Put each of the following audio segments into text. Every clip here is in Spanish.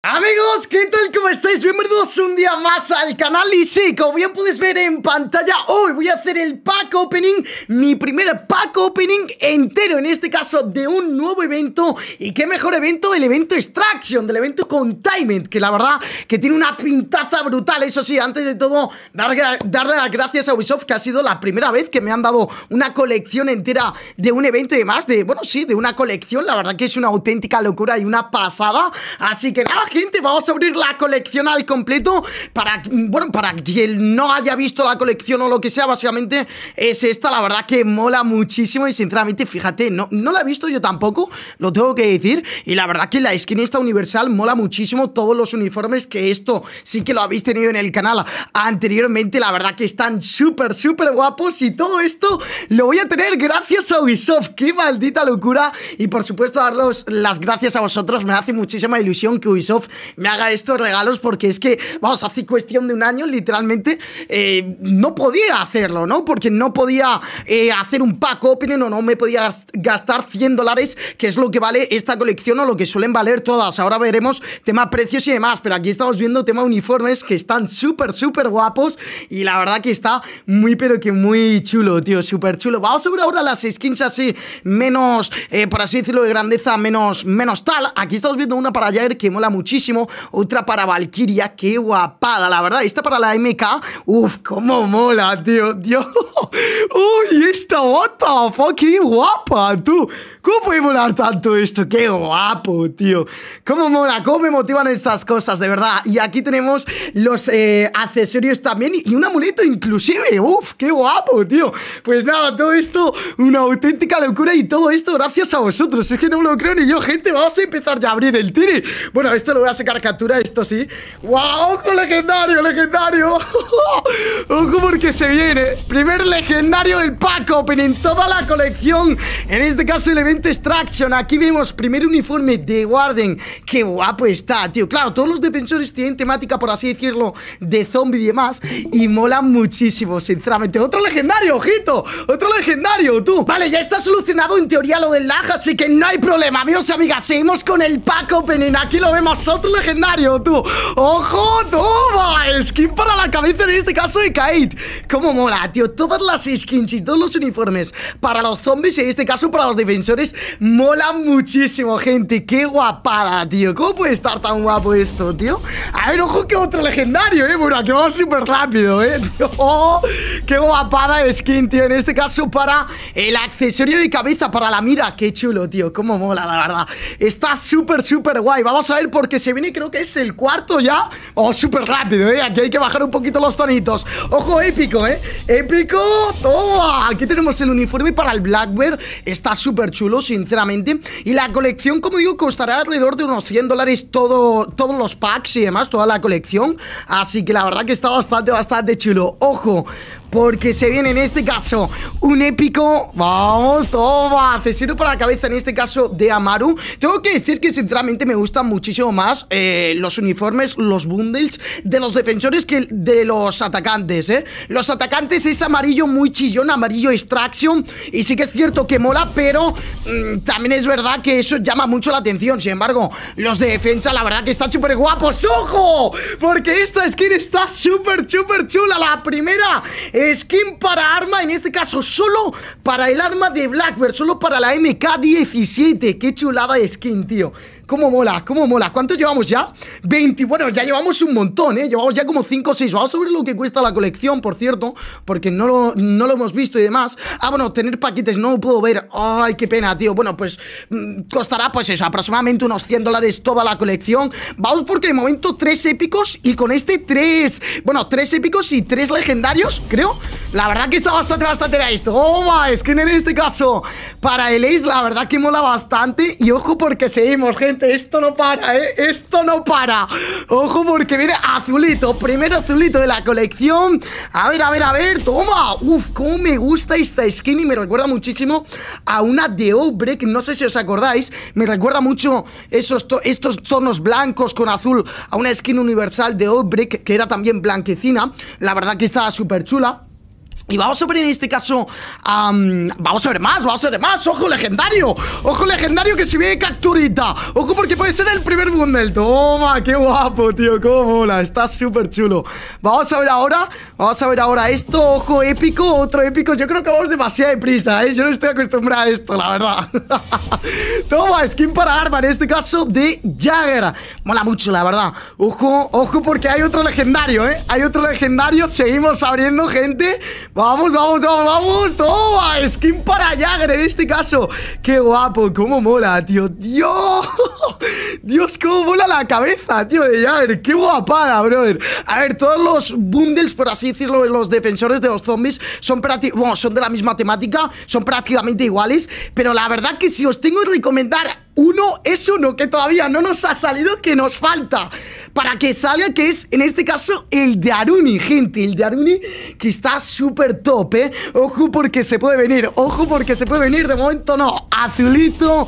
Amigos, ¿qué tal? ¿Cómo estáis? Bienvenidos un día más al canal y sí, como bien puedes ver en pantalla Hoy voy a hacer el pack opening, mi primer pack opening entero En este caso de un nuevo evento Y qué mejor evento del evento Extraction, del evento Containment Que la verdad que tiene una pintaza brutal Eso sí, antes de todo, darle las gracias a Ubisoft Que ha sido la primera vez que me han dado una colección entera de un evento y demás De, bueno, sí, de una colección La verdad que es una auténtica locura y una pasada Así que nada gente, vamos a abrir la colección al completo para, bueno, para quien no haya visto la colección o lo que sea, básicamente es esta, la verdad que mola muchísimo y sinceramente, fíjate, no, no la he visto yo tampoco, lo tengo que decir, y la verdad que la skin esta universal mola muchísimo, todos los uniformes que esto sí que lo habéis tenido en el canal anteriormente, la verdad que están súper, súper guapos y todo esto lo voy a tener gracias a Ubisoft, qué maldita locura, y por supuesto daros las gracias a vosotros, me hace muchísima ilusión que Ubisoft me haga estos regalos porque es que, vamos, hace cuestión de un año literalmente eh, no podía hacerlo, ¿no? Porque no podía eh, hacer un pack opening o no me podía gastar 100 dólares, que es lo que vale esta colección o lo que suelen valer todas. Ahora veremos tema precios y demás, pero aquí estamos viendo tema uniformes que están súper, súper guapos y la verdad que está muy, pero que muy chulo, tío, súper chulo. Vamos a ver ahora las skins así, menos, eh, por así decirlo, de grandeza, menos, menos tal. Aquí estamos viendo una para Jair que mola mucho otra para Valkyria, qué guapada, la verdad. Esta para la MK, uff, cómo mola, tío, Dios. Uy, esta bota, qué guapa, tú. ¿Cómo puede volar tanto esto? ¡Qué guapo, tío! ¿Cómo mola? ¿Cómo me motivan estas cosas, de verdad? Y aquí tenemos los eh, accesorios también y un amuleto inclusive. ¡Uf, qué guapo, tío! Pues nada, todo esto una auténtica locura y todo esto gracias a vosotros. Es que no lo creo ni yo, gente. Vamos a empezar ya a abrir el tiri! Bueno, esto lo voy a sacar captura, esto sí. ¡Wow! ¡Ojo legendario, legendario! ¡Ojo porque se viene! Primer legendario del pack open en toda la colección. En este caso, el evento Extraction. Aquí vemos primer uniforme de Warden. Qué guapo está, tío. Claro, todos los defensores tienen temática, por así decirlo, de zombie y demás. Y mola muchísimo, sinceramente. Otro legendario, ojito. Otro legendario, tú. Vale, ya está solucionado en teoría lo del lag, así que no hay problema, amigos y amigas. Seguimos con el pack opening. Aquí lo vemos, otro legendario, tú. ¡Ojo, toma! Skin para la cabeza en este caso de Kate. Como mola, tío? Todas las skins y todos los uniformes para los zombies en este caso para los defensores mola muchísimo, gente. ¡Qué guapada, tío! ¿Cómo puede estar tan guapo esto, tío? A ver, ojo que otro legendario, ¿eh? Bueno, aquí vamos súper rápido, ¿eh? ¡Oh! ¡Qué guapada de skin, tío! En este caso para el accesorio de cabeza, para la mira. ¡Qué chulo, tío! ¡Cómo mola, la verdad! Está súper, súper guay. Vamos a ver porque se viene, creo que es el cuarto ya. Vamos oh, súper rápido, ¿eh? Aquí hay que bajar un poquito los tonitos. ¡Ojo, épico, eh! ¡Épico! Aquí tenemos el uniforme para el Blackbird. Está súper chulo sinceramente. Y la colección, como digo, costará alrededor de unos 100 dólares todo, todos los packs y demás, toda la colección. Así que la verdad que está bastante, bastante chulo. Ojo, porque se viene en este caso un épico. Vamos, toma. sirve para la cabeza en este caso de Amaru. Tengo que decir que sinceramente me gustan muchísimo más eh, los uniformes, los bundles de los defensores que de los atacantes. ¿eh? Los atacantes es amarillo muy chillón, amarillo extraction. Y sí que es cierto que mola, pero mm, también es verdad que eso llama mucho la atención. Sin embargo, los de defensa, la verdad que están súper guapos. ¡Ojo! Porque esta skin está súper, súper chula. La primera Skin para arma, en este caso solo para el arma de Blackbird, solo para la MK17. Qué chulada skin, tío. ¿Cómo mola? ¿Cómo mola? ¿Cuánto llevamos ya? 20. Bueno, ya llevamos un montón, ¿eh? Llevamos ya como 5 o 6. Vamos a ver lo que cuesta la colección, por cierto, porque no lo, no lo hemos visto y demás. Ah, bueno, tener paquetes no lo puedo ver. Ay, qué pena, tío. Bueno, pues mm, costará, pues eso, aproximadamente unos 100 dólares toda la colección. Vamos porque de momento 3 épicos y con este 3. Bueno, 3 épicos y 3 legendarios, creo. La verdad que está bastante, bastante esto. esto. oh, es que en este caso, para el Ace, la verdad que mola bastante. Y ojo porque seguimos, gente esto no para, ¿eh? Esto no para. Ojo porque viene azulito, Primero azulito de la colección. A ver, a ver, a ver, toma. Uf, cómo me gusta esta skin y me recuerda muchísimo a una de Outbreak. No sé si os acordáis, me recuerda mucho esos estos tonos blancos con azul a una skin universal de Outbreak que era también blanquecina. La verdad que estaba súper chula. Y vamos a ver en este caso, vamos a ver más, vamos a ver más, ojo legendario, ojo legendario que se viene capturita, ojo porque puede ser el primer bundle, toma, qué guapo tío, cómo mola, está súper chulo. Vamos a ver ahora, vamos a ver ahora esto, ojo épico, otro épico, yo creo que vamos demasiado deprisa, ¿eh? yo no estoy acostumbrado a esto, la verdad. toma, skin para arma, en este caso de Jagger, mola mucho la verdad, ojo, ojo porque hay otro legendario, ¿eh? hay otro legendario, seguimos abriendo gente. Vamos, vamos, vamos, vamos. Toma, skin para Jagger en este caso. Qué guapo, cómo mola, tío. Dios, Dios, cómo mola la cabeza, tío, de Jagger. Qué guapada, brother. A ver, todos los bundles, por así decirlo, los defensores de los zombies son bueno, son de la misma temática, son prácticamente iguales. Pero la verdad que si os tengo que recomendar uno es uno que todavía no nos ha salido, que nos falta para que salga, que es en este caso el de Aruni, gente. El de Aruni que está súper top, ¿eh? Ojo porque se puede venir, ojo porque se puede venir. De momento no. Azulito,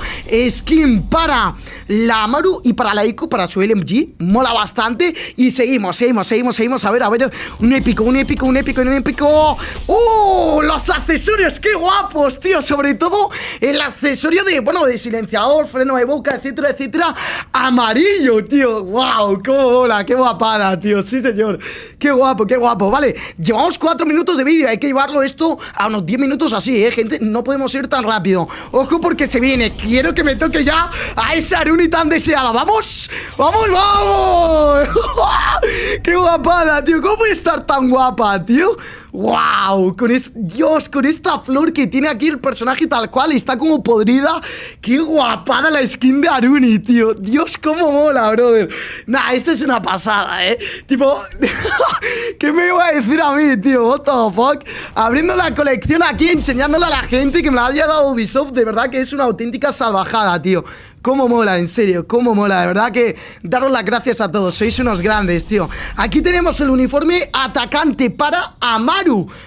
skin para la Maru y para la Ico, para su LMG. Mola bastante. Y seguimos, seguimos, seguimos, seguimos. A ver, a ver. Un épico, un épico, un épico, un épico. ¡Oh! Los accesorios, qué guapos, tío. Sobre todo el accesorio de, bueno, de silenciador, freno de boca, etcétera, etcétera. Amarillo, tío. ¡Wow! hola, qué guapada, tío. Sí, señor. Qué guapo, qué guapo. Vale, llevamos cuatro minutos de vídeo. Hay que llevarlo esto a unos 10 minutos así, ¿eh, gente? No podemos ir tan rápido. Ojo porque se viene. Quiero que me toque ya a esa Aruni tan deseada. ¡Vamos! ¡Vamos, vamos! ¡Qué guapada, tío! ¿Cómo puede estar tan guapa, tío? ¡Wow! Con es, Dios, con esta flor que tiene aquí el personaje tal cual, Y está como podrida. ¡Qué guapada la skin de Aruni, tío! Dios, cómo mola, brother. Nah, esta es una pasada, ¿eh? Tipo, ¿qué me iba a decir a mí, tío? What the fuck? Abriendo la colección aquí, enseñándola a la gente que me la haya dado Ubisoft, de verdad que es una auténtica salvajada, tío. Cómo mola, en serio, cómo mola. De verdad que daros las gracias a todos. Sois unos grandes, tío. Aquí tenemos el uniforme atacante para amar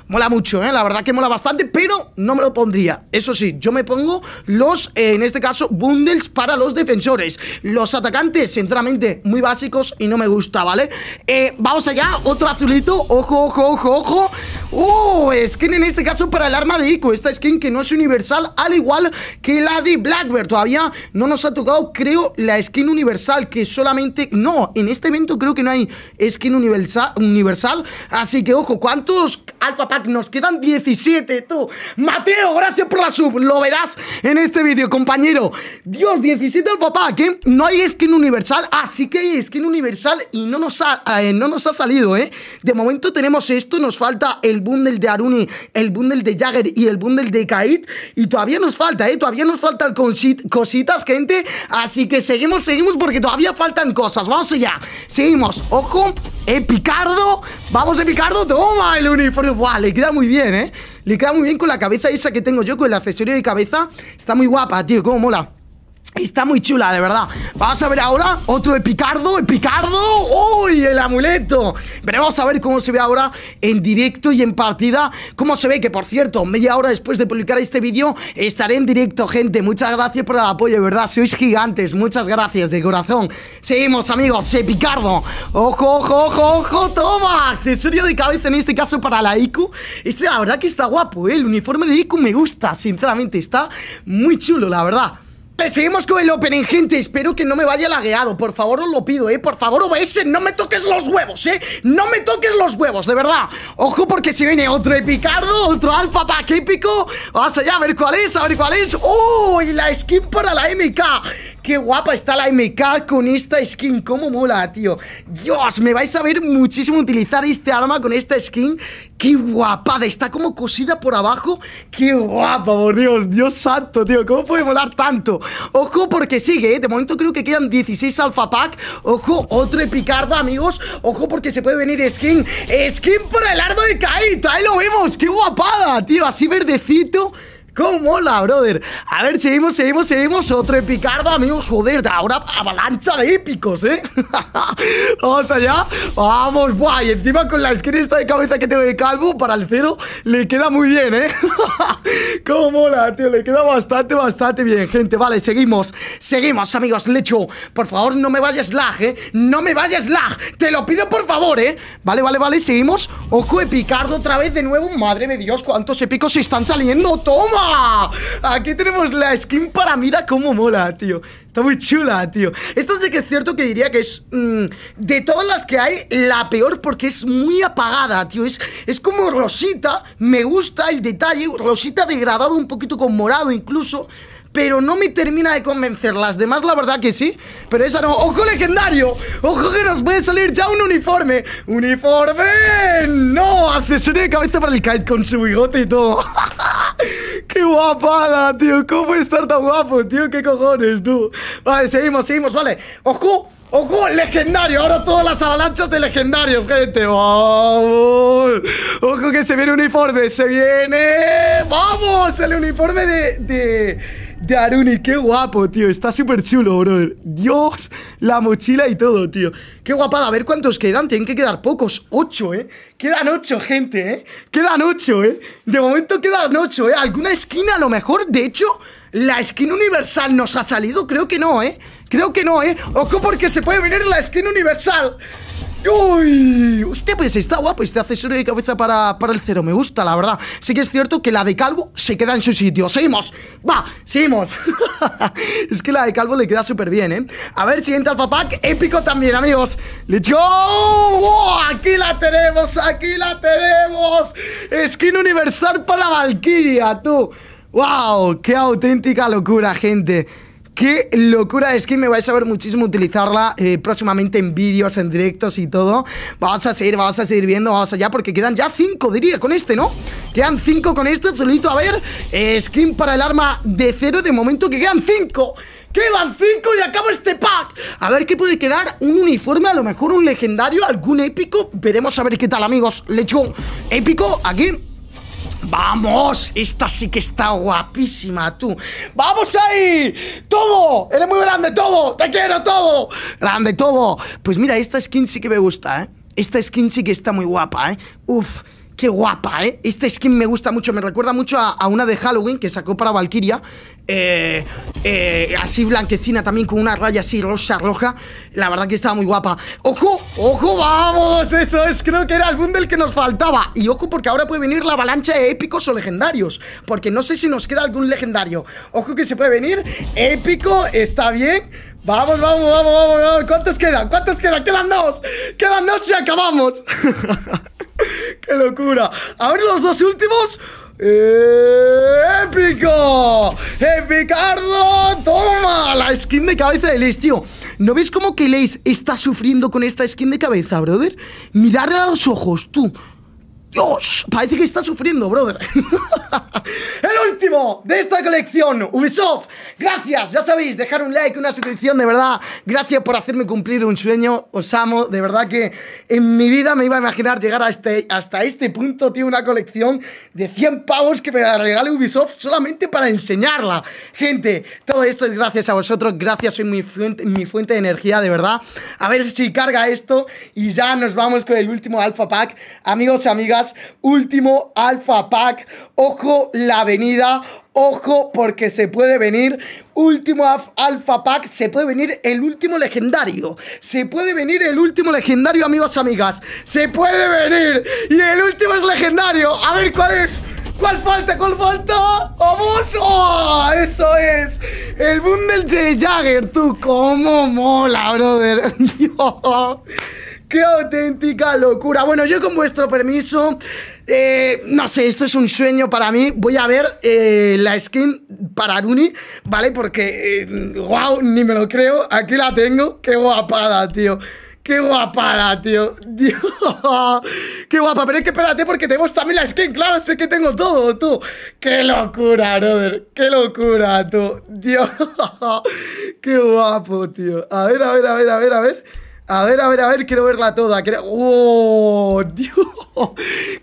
Mola mucho, ¿eh? La verdad que mola bastante, pero no me lo pondría. Eso sí, yo me pongo los, eh, en este caso, bundles para los defensores. Los atacantes, sinceramente, muy básicos y no me gusta, ¿vale? Eh, vamos allá, otro azulito. Ojo, ojo, ojo, ojo. ¡Oh! Skin en este caso para el arma de Ico. Esta skin que no es universal, al igual que la de Blackbird. Todavía no nos ha tocado, creo, la skin universal. Que solamente. No, en este evento creo que no hay skin universal. así que ojo, ¿cuántos Alpha Pack nos quedan? 17, tú. Mateo, gracias por la sub. Lo verás en este vídeo, compañero. Dios, 17 Alpha Pack, ¿eh? No hay skin universal. Así que hay skin universal y no nos ha, eh, no nos ha salido, ¿eh? De momento tenemos esto. Nos falta el bundle de Aruni, el bundle de Jagger y el bundle de Kaid, Y todavía nos falta, ¿eh? Todavía nos faltan cositas, gente. Así que seguimos, seguimos porque todavía faltan cosas. Vamos allá. Seguimos. Ojo, Epicardo. Eh, vamos, eh, Picardo. Toma el uniforme. Buah, le queda muy bien, ¿eh? Le queda muy bien con la cabeza esa que tengo yo, con el accesorio de cabeza. Está muy guapa, tío. como mola. Está muy chula, de verdad. Vamos a ver ahora otro de Picardo. ¡El Picardo! ¡Uy, el amuleto! Veremos vamos a ver cómo se ve ahora en directo y en partida. Cómo se ve, que por cierto, media hora después de publicar este vídeo, estaré en directo, gente. Muchas gracias por el apoyo, de verdad. Sois gigantes. Muchas gracias, de corazón. Seguimos, amigos. ¡Se Picardo! ¡Ojo, ojo, ojo, ojo! ¡Toma! Accesorio de cabeza, en este caso, para la IQ. Este, la verdad que está guapo, ¿eh? El uniforme de IQ me gusta, sinceramente. Está muy chulo, la verdad. Seguimos con el opening, gente. Espero que no me vaya lagueado. Por favor, os lo pido, ¿eh? Por favor, OBS, no me toques los huevos, ¿eh? No me toques los huevos, de verdad. Ojo, porque si viene otro epicardo, otro alfa pack épico. Vamos allá a ver cuál es, a ver cuál es. ¡Oh! Y la skin para la MK. Qué guapa está la MK con esta skin. Cómo mola, tío. Dios, me vais a ver muchísimo utilizar este arma con esta skin. Qué guapada. Está como cosida por abajo. Qué guapa, por Dios. Dios santo, tío. ¿Cómo puede molar tanto? Ojo porque sigue, ¿eh? De momento creo que quedan 16 alfa pack. Ojo, Otro epicarda, amigos. Ojo porque se puede venir skin. Skin por el arma de Kaita. Ahí lo vemos. Qué guapada, tío. Así verdecito. ¿Cómo la, brother? A ver, seguimos, seguimos, seguimos. Otro epicardo, amigos. Joder, ahora avalancha de épicos, ¿eh? Vamos allá. Vamos, guay. Encima con la skin de cabeza que tengo de calvo para el cero, le queda muy bien, ¿eh? ¿Cómo mola, tío? Le queda bastante, bastante bien, gente. Vale, seguimos. Seguimos, amigos. Lecho, por favor, no me vayas lag, ¿eh? No me vayas lag. Te lo pido, por favor, ¿eh? Vale, vale, vale. Seguimos. Ojo, epicardo otra vez de nuevo. Madre de Dios, cuántos épicos se están saliendo. ¡Toma! ¡Ah! Aquí tenemos la skin para Mira como mola, tío Está muy chula, tío Esta sí que es cierto que diría que es mm, De todas las que hay, la peor Porque es muy apagada, tío Es, es como rosita, me gusta el detalle Rosita degradado un poquito con morado incluso pero no me termina de convencer. Las demás, la verdad que sí, pero esa no. ¡Ojo legendario! ¡Ojo que nos puede salir ya un uniforme! ¡Uniforme! ¡No! Accesorio de cabeza para el kite con su bigote y todo. ¡Qué guapada, tío! ¿Cómo puede estar tan guapo, tío? ¿Qué cojones, tú? Vale, seguimos, seguimos, vale. ¡Ojo! ¡Ojo! ¡Legendario! Ahora todas las avalanchas de legendarios, gente. ¡Vamos! ¡Ojo que se viene uniforme! ¡Se viene! ¡Vamos! El uniforme de... de de Aruni, qué guapo, tío. Está súper chulo, brother. Dios, la mochila y todo, tío. Qué guapada. A ver cuántos quedan. Tienen que quedar pocos. Ocho, ¿eh? Quedan ocho, gente, ¿eh? Quedan ocho, ¿eh? De momento quedan ocho, ¿eh? Alguna esquina a lo mejor. De hecho, la esquina universal nos ha salido. Creo que no, ¿eh? Creo que no, ¿eh? Ojo porque se puede venir la esquina universal. ¡Uy! Usted pues está guapo este accesorio de cabeza para, el cero. Me gusta, la verdad. Sí que es cierto que la de calvo se queda en su sitio. ¡Seguimos! ¡Va! ¡Seguimos! es que la de calvo le queda súper bien, ¿eh? A ver, siguiente alfa pack. Épico también, amigos. ¡Let's go! ¡Aquí la tenemos! ¡Aquí la tenemos! Skin universal para Valkyria, tú. ¡Wow! ¡Qué auténtica locura, gente! Qué locura es que me vais a ver muchísimo utilizarla eh, próximamente en vídeos, en directos y todo. Vamos a seguir, vamos a seguir viendo, vamos allá, porque quedan ya 5, diría, con este, ¿no? Quedan 5 con este, solito, a ver, eh, skin para el arma de cero, de momento que quedan 5. Quedan 5 y acabo este pack A ver qué puede quedar, un uniforme, a lo mejor un legendario, algún épico Veremos a ver qué tal amigos, let's go Épico, aquí Vamos, esta sí que está guapísima, tú. ¡Vamos ahí! ¡Todo! ¡Eres muy grande, todo! ¡Te quiero, todo! ¡Grande, todo! Pues mira, esta skin sí que me gusta, ¿eh? Esta skin sí que está muy guapa, ¿eh? Uf. Qué guapa, ¿eh? Este skin me gusta mucho. Me recuerda mucho a, una de Halloween que sacó para Valkyria. Eh, eh, así blanquecina también con una raya así rosa roja. La verdad que estaba muy guapa. ¡Ojo! ¡Ojo! ¡Vamos! Eso es, creo que era algún del que nos faltaba. Y ojo, porque ahora puede venir la avalancha de épicos o legendarios. Porque no sé si nos queda algún legendario. Ojo que se puede venir. Épico, está bien. Vamos, vamos, vamos, vamos, vamos. ¿Cuántos quedan? ¿Cuántos quedan? Quedan dos. Quedan dos y acabamos. ¡Qué locura! ver los dos últimos! ¡Eh, ¡Épico! ¡Epicardo! ¡Toma! La skin de cabeza de Lace, tío. ¿No ves cómo que Lace está sufriendo con esta skin de cabeza, brother? Miradle a los ojos, tú. Dios, parece que está sufriendo, brother. el último de esta colección, Ubisoft. Gracias, ya sabéis, dejar un like, una suscripción, de verdad. Gracias por hacerme cumplir un sueño, os amo. De verdad que en mi vida me iba a imaginar llegar a este, hasta este punto, tío, una colección de 100 pavos que me regale Ubisoft solamente para enseñarla. Gente, todo esto es gracias a vosotros, gracias, soy mi fuente, mi fuente de energía, de verdad. A ver si carga esto y ya nos vamos con el último Alpha Pack. Amigos, y amigas último Alpha Pack. Ojo la avenida, ojo porque se puede venir último Alpha Pack, se puede venir el último legendario. Se puede venir el último legendario, amigos, amigas. Se puede venir. Y el último es legendario. A ver cuál es. ¿Cuál falta? ¿Cuál falta? ¡Vamos! ¡Oh! ¡Eso es! El bundle J. Jagger, tú. ¡Cómo mola, brother! ¡Qué auténtica locura! Bueno, yo con vuestro permiso, eh, no sé, esto es un sueño para mí. Voy a ver eh, la skin para Runi, ¿vale? Porque, eh, guau, wow, ni me lo creo. Aquí la tengo. ¡Qué guapada, tío! ¡Qué guapada, tío! ¡Dios! ¡Qué guapa! Pero es que espérate porque tenemos también la skin, claro, sé que tengo todo, tú. ¡Qué locura, brother! ¡Qué locura, tú! ¡Dios! ¡Qué guapo, tío! A ver, a ver, a ver, a ver, a ver. A ver, a ver, a ver, quiero verla toda. ¡Oh, Dios!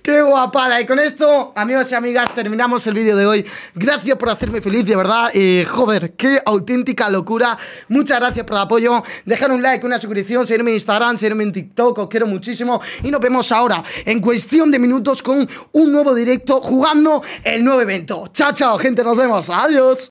¡Qué guapada! Y con esto, amigos y amigas, terminamos el vídeo de hoy. Gracias por hacerme feliz, de verdad. joder, qué auténtica locura. Muchas gracias por el apoyo. Dejar un like, una suscripción, seguirme en Instagram, seguirme en TikTok. Os quiero muchísimo. Y nos vemos ahora, en cuestión de minutos, con un nuevo directo jugando el nuevo evento. Chao, chao, gente. Nos vemos. Adiós.